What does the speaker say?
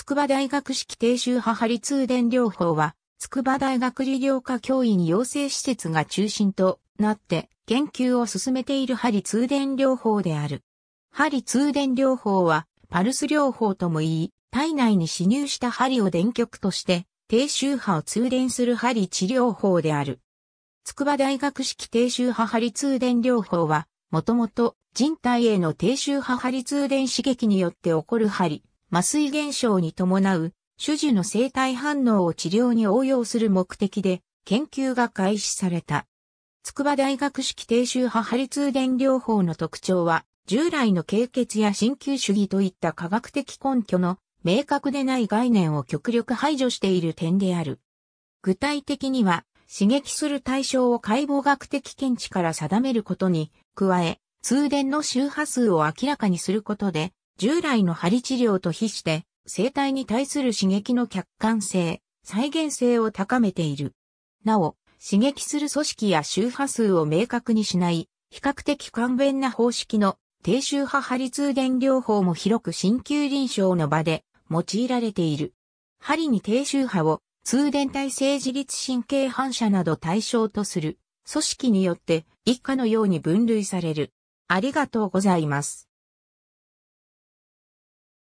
筑波大学式低周波波理通電療法は、筑波大学理療科教員養成施設が中心となって研究を進めている針通電療法である。針通電療法は、パルス療法とも言い、体内に侵入した針を電極として、低周波を通電する針治療法である。筑波大学式低周波針通電療法は、もともと人体への低周波針通電刺激によって起こる針、麻酔現象に伴う種樹の生体反応を治療に応用する目的で研究が開始された。筑波大学式低周波理通電療法の特徴は、従来の経血や鍼灸主義といった科学的根拠の明確でない概念を極力排除している点である。具体的には、刺激する対象を解剖学的検知から定めることに、加え、通電の周波数を明らかにすることで、従来の針治療と比して、生体に対する刺激の客観性、再現性を高めている。なお、刺激する組織や周波数を明確にしない、比較的簡便な方式の低周波針通電療法も広く鍼灸臨床の場で用いられている。針に低周波を通電体性自律神経反射など対象とする組織によって以下のように分類される。ありがとうございます。